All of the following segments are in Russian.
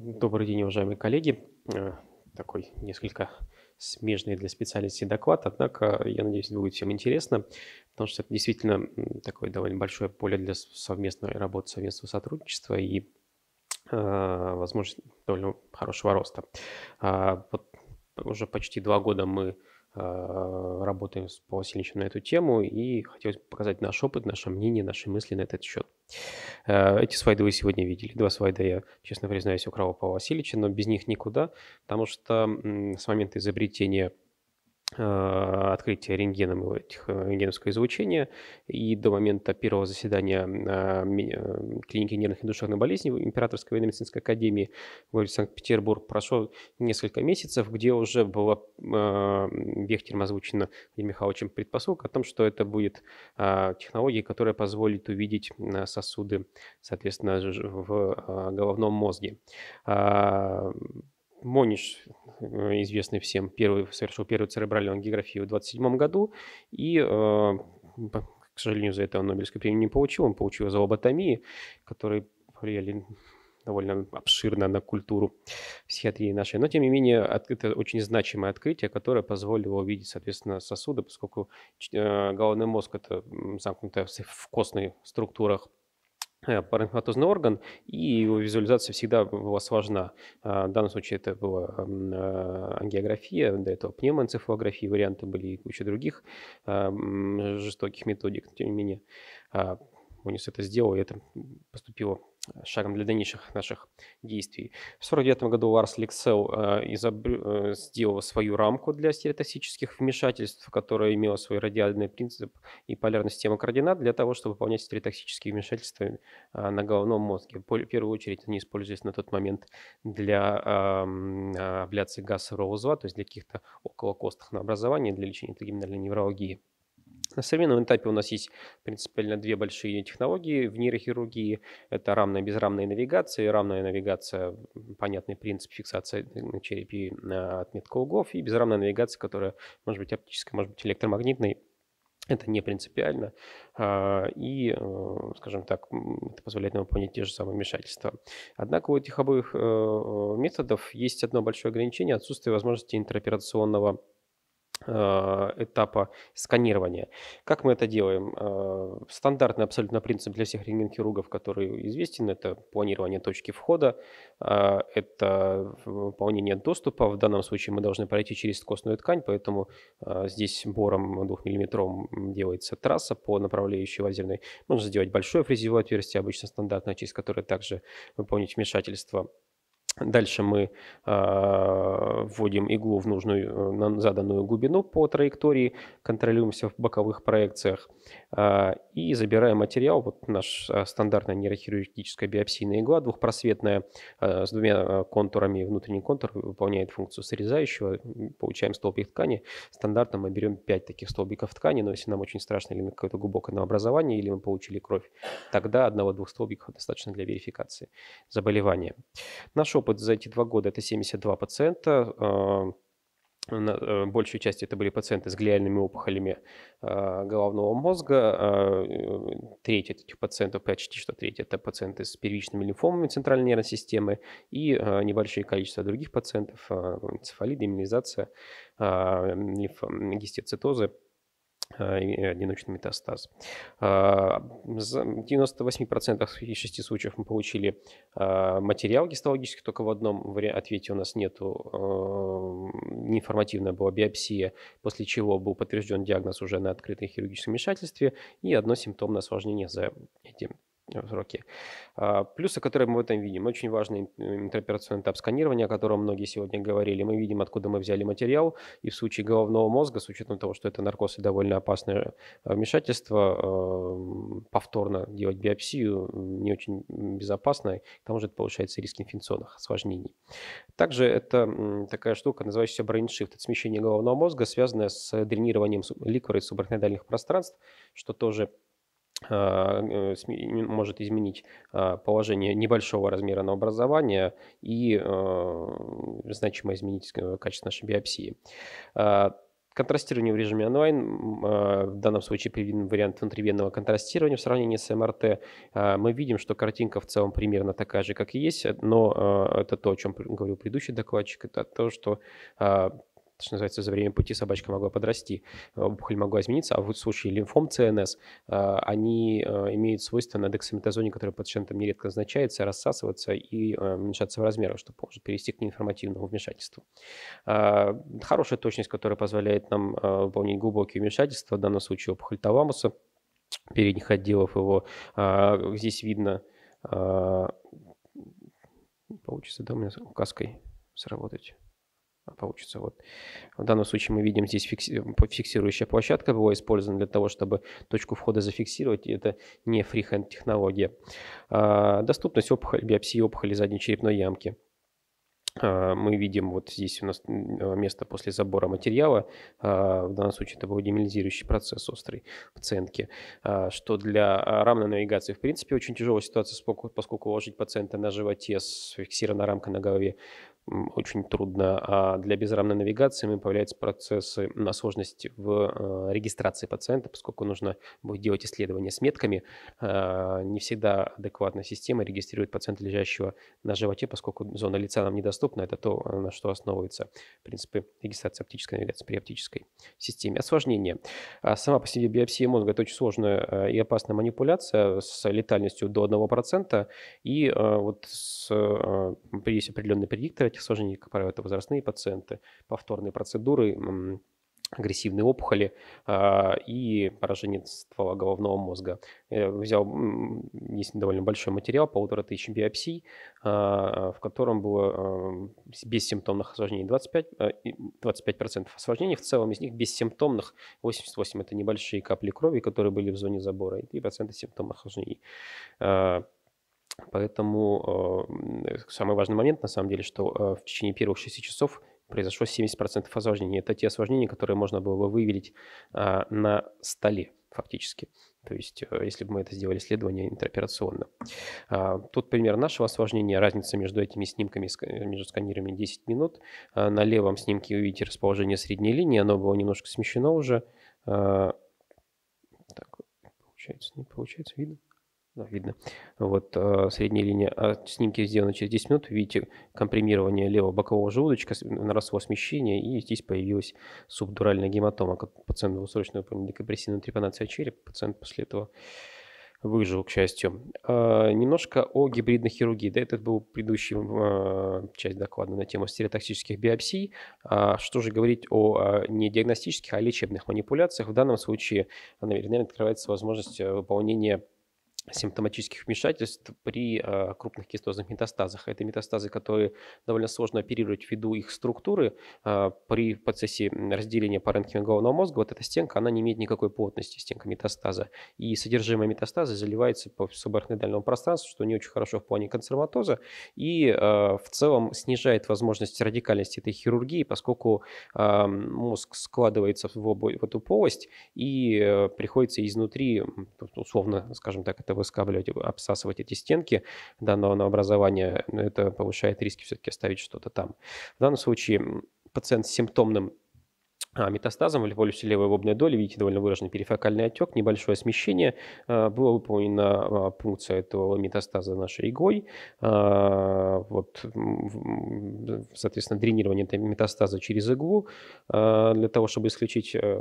Добрый день, уважаемые коллеги. Э, такой несколько смежный для специальности доклад, однако, э, я надеюсь, будет всем интересно, потому что это действительно такое довольно большое поле для совместной работы, совместного сотрудничества и э, возможность довольно хорошего роста. А, вот уже почти два года мы Э, работаем с Васильевичем на эту тему, и хотелось бы показать наш опыт, наше мнение, наши мысли на этот счет. Э, эти слайды вы сегодня видели. Два слайда я, честно признаюсь, украл у Павла Васильевича, но без них никуда, потому что с момента изобретения Э, открытия рентгеном этих, э, рентгеновского излучения. И до момента первого заседания э, клиники нервных и душевных болезней Императорской военно-медицинской академии в Санкт-Петербург прошло несколько месяцев, где уже была Бехтерем озвучена Владимиром Михайловичем предпосылка о том, что это будет технология, которая позволит увидеть сосуды, соответственно, в головном мозге Мониш, э, известный всем, первый, совершил первую церебральную географию в 1927 году, и, э, к сожалению, за это он Нобелевскую премию не получил, он получил за лоботомии, которые влияли довольно обширно на культуру психиатрии нашей. Но, тем не менее, это очень значимое открытие, которое позволило увидеть, соответственно, сосуды, поскольку э, головной мозг – это замкнутая в костных структурах Э, паренхатозный орган, и его визуализация всегда у вас важна. В данном случае это была э, ангиография, до этого пневмоэнцефалография, варианты были и куча других а, жестоких методик, тем не менее Мунис а, это сделал, и это поступило шагом для дальнейших наших действий. В 1949 году Ларс Лексел изобр... сделал свою рамку для стереотоксических вмешательств, которая имела свой радиальный принцип и полярную систему координат для того, чтобы выполнять стереотоксические вмешательства э, на головном мозге. В первую очередь они использовались на тот момент для эм, э, абляции газового узла, то есть для каких-то околокостных на образование, для лечения эпигимнальной неврологии. На современном этапе у нас есть принципиально две большие технологии в нейрохирургии. Это рамная и безрамная навигация. рамная навигация, понятный принцип фиксации на черепе отметка углов. И безрамная навигация, которая может быть оптической, может быть электромагнитной. Это не принципиально. А, и, э, скажем так, это позволяет нам выполнять те же самые вмешательства. Однако у этих обоих э, э, методов есть одно большое ограничение – отсутствие возможности интероперационного Э, этапа сканирования. Как мы это делаем? Э, стандартный абсолютно принцип для всех рентген-хирургов, который известен, это планирование точки входа, э, это выполнение доступа. В данном случае мы должны пройти через костную ткань, поэтому здесь бором 2 мм делается трасса по направляющей лазерной. Можно сделать большое фрезевое отверстие, обычно стандартное, через которое также выполнить вмешательство Дальше мы э, вводим иглу в нужную, э, на заданную глубину по траектории, контролируемся в боковых проекциях э, и забираем материал. Вот наша стандартная нейрохирургическая биопсийная игла, двухпросветная, э, с двумя контурами. Внутренний контур выполняет функцию срезающего. Получаем столбик ткани. Стандартно мы берем 5 таких столбиков ткани, но если нам очень страшно или какое-то глубокое новообразование, или мы получили кровь, тогда одного-двух столбиков достаточно для верификации заболевания. Наш опыт опыт за эти два года – это 72 пациента. Э, э, большую часть это были пациенты с глиальными опухолями э, головного мозга. Треть этих пациентов, почти что треть, это пациенты с первичными лимфомами центральной нервной системы и небольшое количество других пациентов – энцефалит, демилизация, гистецитозы – а, одиночный метастаз. За 98% из 6 случаев мы получили а, материал гистологический, только в одном ответе у нас нету неинформативная а, была биопсия, после чего был подтвержден диагноз уже на открытом хирургическом вмешательстве и одно симптомное осложнение за этим сроки. Э, а, плюсы, которые мы в этом видим, очень важный э, интероперационный этап сканирования, о котором многие сегодня говорили. Мы видим, откуда мы взяли материал, и в случае головного мозга, с учетом того, что это наркоз и довольно опасное э, вмешательство, эм, повторно делать биопсию не очень безопасно, к тому же это повышается риск инфекционных осложнений. Также это такая штука, называющаяся brain это смещение головного мозга, связанное с дренированием ликвора из субарахноидальных пространств, что тоже а, э, может изменить а, положение небольшого размера на образование и а, значимо изменить э, качество нашей биопсии. Контрастирование в режиме онлайн, в данном случае приведен вариант внутривенного контрастирования в сравнении с МРТ. Мы видим, что картинка в целом примерно такая же, как и есть, но это то, о чем говорил предыдущий докладчик, это то, что что называется, за время пути собачка могла подрасти, э, опухоль могла измениться, а в случае лимфом ЦНС, э, они э, имеют свойство на дексаметазоне, который пациентам нередко назначается, рассасываться и уменьшаться в размерах, что может привести к неинформативному вмешательству. Хорошая точность, которая позволяет нам выполнить глубокие вмешательства, в данном случае опухоль таламуса, передних отделов его. Здесь видно, получится, да, у меня указкой сработать. А, получится. Вот. В данном случае мы видим здесь фикси... Э, фиксирующая площадка была использована для того, чтобы точку входа зафиксировать, и это не фрихенд технология. А, доступность опухоли, биопсии опухоли задней черепной ямки. А, мы видим вот здесь у нас э, место после забора материала, в данном случае это был демилизирующий процесс острый пациентки, что для рамной навигации в принципе очень тяжелая ситуация, поскольку ложить пациента на животе с фиксированной рамкой на голове очень трудно. А для безрамной навигации мы появляются процессы на сложности в э, регистрации пациента, поскольку нужно будет делать исследования с метками. А, не всегда адекватная система регистрирует пациента, лежащего на животе, поскольку зона лица нам недоступна. Это то, на что основывается, в принципе, регистрация оптической навигации при оптической системе. Осложнение. А сама по себе биопсия мозга – это очень сложная э, и опасная манипуляция с летальностью до 1%. И э, вот с, есть определенные предикторы всяких осложнений, как правило, это возрастные пациенты, повторные процедуры, агрессивные опухоли а, и поражение ствола головного мозга. Я э, взял, есть довольно большой материал, полутора тысяч биопсий, а, в котором было э, а, бессимптомных осложнений 25, 25% осложнений, в целом из них бессимптомных 88% это небольшие капли крови, которые были в зоне забора, и 3% симптомных осложнений. Поэтому э, самый важный момент, на самом деле, что э, в течение первых 6 часов произошло 70% осложнений. Это те осложнения, которые можно было бы выявить э, на столе фактически. То есть, э, если бы мы это сделали исследование интероперационно. А, тут пример нашего осложнения. Разница между этими снимками, между сканированиями 10 минут. А, на левом снимке вы видите расположение средней линии. Оно было немножко смещено уже. Так, получается, не получается, видно да, видно, вот а, средняя линия, а снимки сделаны через 10 минут, видите компримирование левого бокового желудочка, наросло смещение, и здесь появилась субдуральная гематома, как пациент был срочно выполнен декомпрессивную трепанацию черепа, пациент после этого выжил, к счастью. А, немножко о гибридной хирургии. Да, это был предыдущий а, часть доклада на тему стереотоксических биопсий. А, что же говорить о а, не диагностических, а лечебных манипуляциях. В данном случае, наверное, открывается возможность э, выполнения симптоматических вмешательств при э, крупных кистозных метастазах. Это метастазы, которые довольно сложно оперировать ввиду их структуры. Э, при процессе разделения паренхима головного мозга вот эта стенка, она не имеет никакой плотности, стенка метастаза. И содержимое метастаза заливается по субарахноидальному пространству, что не очень хорошо в плане консерватоза. И э, в целом снижает возможность радикальности этой хирургии, поскольку э, мозг складывается в, обо- в эту полость и э, приходится изнутри, условно, скажем так, это выскабливать, обсасывать эти стенки данного новообразования, ну, это повышает риски все-таки оставить что-то там. В данном случае пациент с симптомным а метастазом в полюсе левой лобной доли, видите, довольно выраженный перифокальный отек, небольшое смещение. А, Была выполнена пункция этого метастаза нашей игой а, Вот, соответственно, дренирование этого метастаза через иглу а, для того, чтобы исключить э,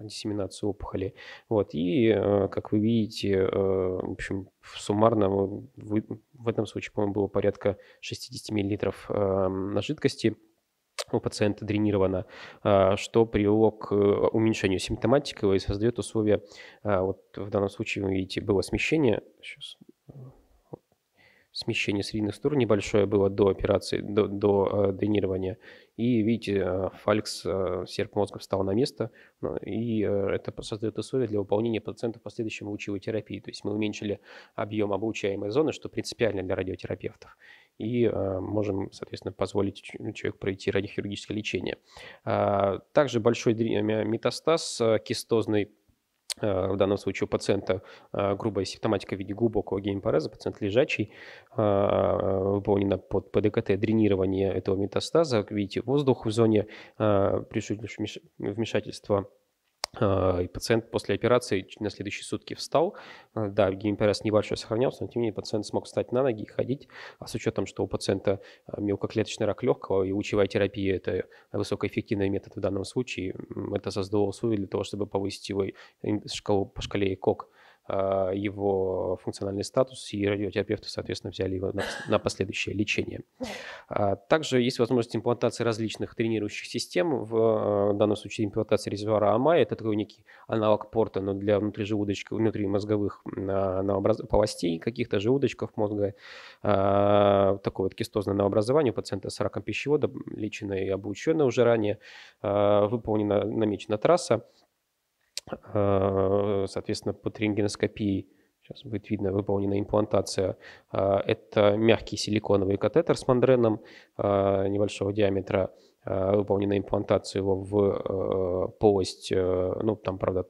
диссеминацию опухоли. Вот. И, э, как вы видите, э, в общем, суммарно в этом случае, по-моему, было порядка 60 мл жидкости – у пациента дренировано, а, что привело к э, уменьшению симптоматики и создает условия, а, вот в данном случае вы видите, было смещение, сейчас, э, смещение средних сторон небольшое было до операции, до, до э, дренирования, и видите, фалькс, серп мозга встал на место, ну и это создает условия для выполнения пациента в последующем лучевой терапии, то есть мы уменьшили объем облучаемой зоны, что принципиально для радиотерапевтов и а, можем, соответственно, позволить человеку пройти радиохирургическое лечение. А, также большой а, метастаз кистозный в данном случае у пациента грубая симптоматика в виде глубокого геймпареза, пациент лежачий, выполнено под ПДКТ дренирование этого метастаза, видите, воздух в зоне при вмешательства Э, и пациент после операции на следующие сутки встал. Э, да, гемопиарез небольшой сохранялся, но тем не менее пациент смог встать на ноги и ходить. А с учетом, что у пациента э, мелкоклеточный рак легкого и лучевая терапия – это высокоэффективный метод в данном случае, это создало условия для того, чтобы повысить его шкалу по шкале ИКОК а, его функциональный статус, и радиотерапевты, соответственно, взяли его на, на последующее лечение. А, также есть возможность имплантации различных тренирующих систем, в, а, данном случае имплантация резервуара АМА, это такой некий аналог порта, но для внутрижелудочка, внутримозговых наобраз... полостей, каких-то желудочков мозга, такое вот кистозное новообразование у пациента с раком пищевода, лечено и обучено уже ранее, выполнена намечена трасса, Э, соответственно, под рентгеноскопией сейчас будет видно, выполнена имплантация. Э, это мягкий силиконовый катетер с мандреном э, небольшого диаметра, выполнена имплантация его в полость, ну, там, правда,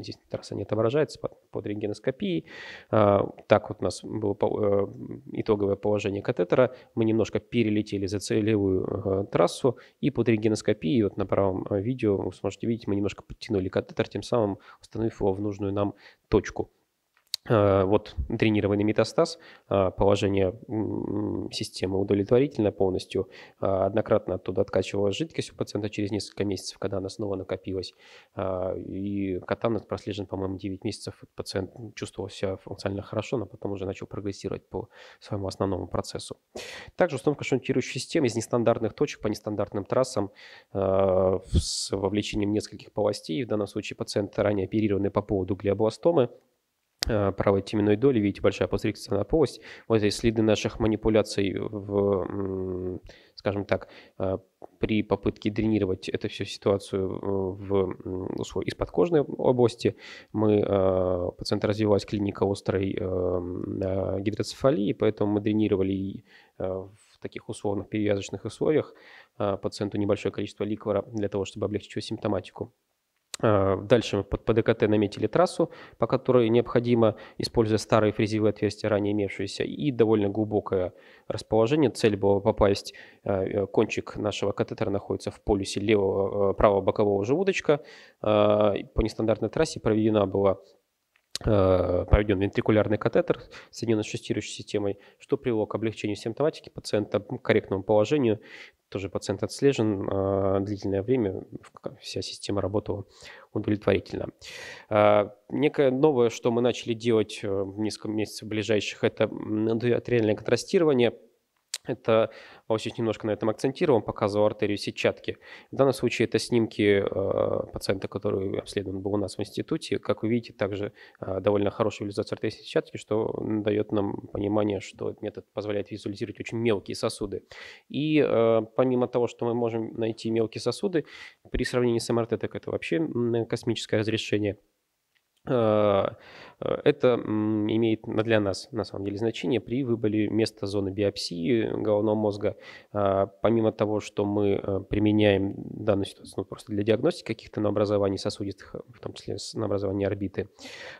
здесь трасса не отображается под, под рентгеноскопией. А, так вот у нас было по, э, итоговое положение катетера. Мы немножко перелетели за целевую э, трассу, и под рентгеноскопией, вот на правом а, видео вы сможете видеть, мы немножко подтянули катетер, тем самым установив его в нужную нам точку. Э, вот тренированный метастаз, э, положение системы удовлетворительно полностью, э, однократно оттуда откачивалась жидкость у пациента через несколько месяцев, когда она снова накопилась, и катамнет прослежен, по-моему, 9 месяцев, пациент чувствовал себя функционально хорошо, но потом уже начал прогрессировать по своему основному процессу. Также установка шунтирующей системы из нестандартных точек по нестандартным трассам с вовлечением нескольких полостей, в данном случае пациент ранее оперированный по поводу глиобластомы, Э, правой теменной доли, видите, большая посредственная полость. Вот здесь следы наших манипуляций в, скажем так, э, при попытке дренировать эту всю ситуацию э, в, в из подкожной области. Мы, пациент развивалась клиника острой гидроцефалии, поэтому мы дренировали в таких условных перевязочных условиях пациенту небольшое количество ликвора для того, чтобы облегчить его симптоматику. Э, дальше мы под ПДКТ наметили трассу, по которой необходимо, используя старые фрезевые отверстия, ранее имевшиеся, и довольно глубокое расположение. Цель была попасть, э, э, кончик нашего катетера находится в полюсе левого, правого бокового желудочка. По нестандартной трассе проведена была Э, проведен вентрикулярный катетер, соединенный с шестирующей системой, что привело к облегчению симптоматики пациента, к корректному положению. Тоже пациент отслежен э, длительное время, вся система работала удовлетворительно. Э, некое новое, что мы начали делать в несколько месяцев ближайших, это артериальное контрастирование – это Васич немножко на этом акцентировал, показывал артерию сетчатки. В данном случае это снимки э, пациента, который обследован был у нас в институте. Как вы видите, также э, довольно хорошая визуализация артерии сетчатки, что дает нам понимание, что этот метод позволяет визуализировать очень мелкие сосуды. И э, помимо того, что мы можем найти мелкие сосуды, при сравнении с МРТ, так это вообще космическое разрешение, э, это имеет для нас, на самом деле, значение при выборе места зоны биопсии головного мозга. А, помимо того, что мы э, применяем данную ситуацию ну, просто для диагностики каких-то наобразований сосудистых, в том числе наобразований орбиты,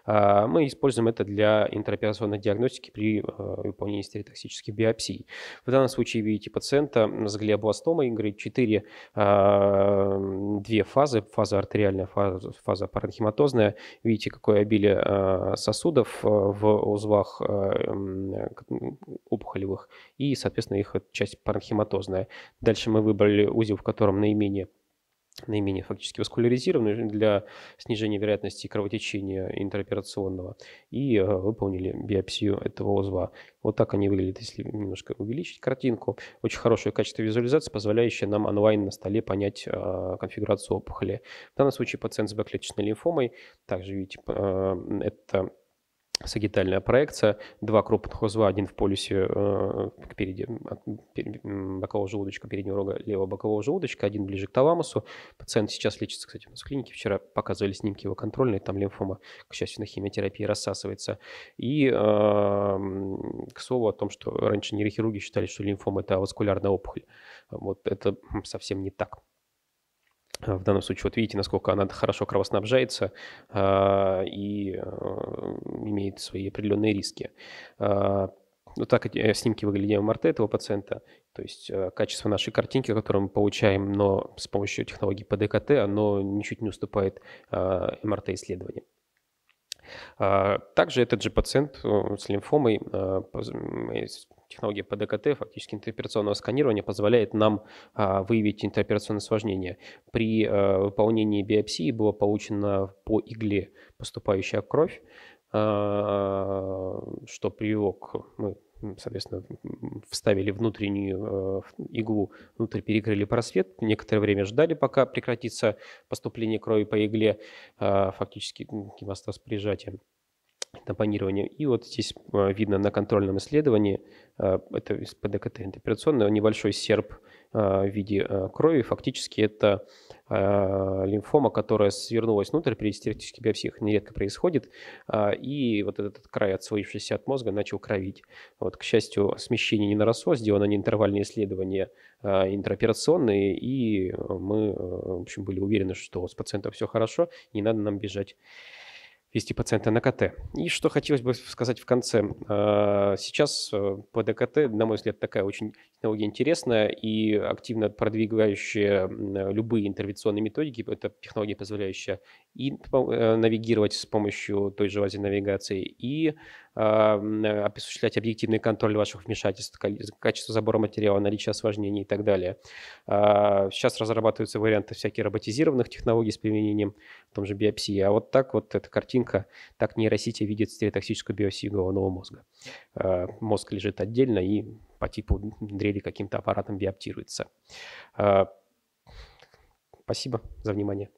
а, мы используем это для интероперационной диагностики при э, выполнении стереотоксических биопсий. В данном случае видите пациента с глиобластомой, говорит 4, а, две фазы, фаза артериальная, фаза, фаза паренхематозная. Видите, какое обилие Э, сосудов э, в узлах э, опухолевых и, соответственно, их часть паранхематозная. Дальше мы выбрали узел, в котором наименее наименее фактически васкуляризированную для снижения вероятности кровотечения интероперационного, и э, выполнили биопсию этого узла. Вот так они выглядят, если немножко увеличить картинку. Очень хорошее качество визуализации, позволяющее нам онлайн на столе понять э, конфигурацию опухоли. В данном случае пациент с бэклеточной лимфомой, также видите, э, это сагитальная проекция, два крупных узла, один в полюсе э, впереди, бокового желудочка, переднего рога левого бокового желудочка, один ближе к таламусу. Пациент сейчас лечится, кстати, у нас в клинике. Вчера показывали снимки его контрольные, там лимфома, к счастью, на химиотерапии рассасывается. И, э, к слову, о том, что раньше нейрохирурги считали, что лимфома – это аваскулярная опухоль. Вот это совсем не так. Э, в данном случае, вот видите, насколько она хорошо кровоснабжается э, и э, имеет свои определенные риски. Э, вот так э, снимки выглядели МРТ этого пациента. То есть э, качество нашей картинки, которую мы получаем, но с помощью технологии ПДКТ, оно ничуть не уступает МРТ-исследованиям. Также этот же пациент с лимфомой технология ПДКТ, фактически интероперационного сканирования, позволяет нам а, выявить интероперационные осложнения. При а, выполнении биопсии было получено по игле поступающая кровь, а, что привело к... Мы, ну, соответственно, вставили внутреннюю а, иглу, внутрь перекрыли просвет, некоторое время ждали, пока прекратится поступление крови по игле, а, фактически гемостаз прижатием тампонированием. И вот здесь а, видно на контрольном исследовании, а, это из ПДКТ интерпретационного, небольшой серп а, в виде крови. Фактически это лимфома, которая свернулась внутрь при истерических биопсиях, нередко происходит, и вот этот край, отслоившийся от мозга, начал кровить. Вот, к счастью, смещение не наросло, сделано не интервальные исследования интероперационные, и мы, в общем, были уверены, что с пациентом все хорошо, не надо нам бежать вести пациента на КТ. И что хотелось бы сказать в конце. А, сейчас э, ПДКТ, на мой взгляд, такая очень технология интересная и активно продвигающая любые интервенционные методики. Это технология, позволяющая и э, навигировать с помощью той же вази навигации, и Эм, э, осуществлять объективный контроль ваших вмешательств, качество забора материала, наличие осложнений и так далее. А, сейчас разрабатываются варианты всяких роботизированных технологий с применением в том же биопсии. А вот так вот эта картинка, так нейросети видит стереотоксическую биопсию головного мозга. А, мозг лежит отдельно и по типу дрели каким-то аппаратом биоптируется. А, спасибо за внимание.